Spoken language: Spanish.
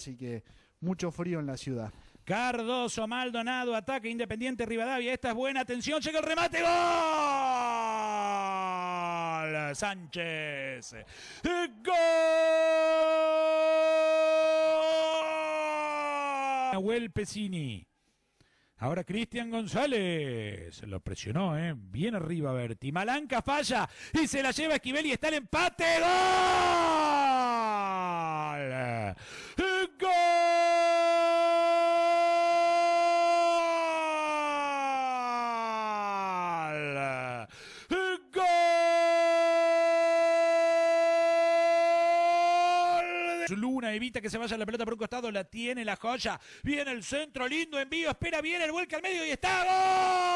así que mucho frío en la ciudad. Cardoso, Maldonado, ataque Independiente Rivadavia. Esta es buena atención. Llega el remate. ¡Gol! Sánchez. ¡Gol! Nahuel Pesini. Ahora Cristian González. Lo presionó, ¿eh? Bien arriba Berti. Malanca falla. Y se la lleva Esquivel y está el empate. ¡Gol! Luna, evita que se vaya la pelota por un costado, la tiene la joya. Viene el centro, lindo envío, espera bien el vuelca al medio y está. ¡Gol!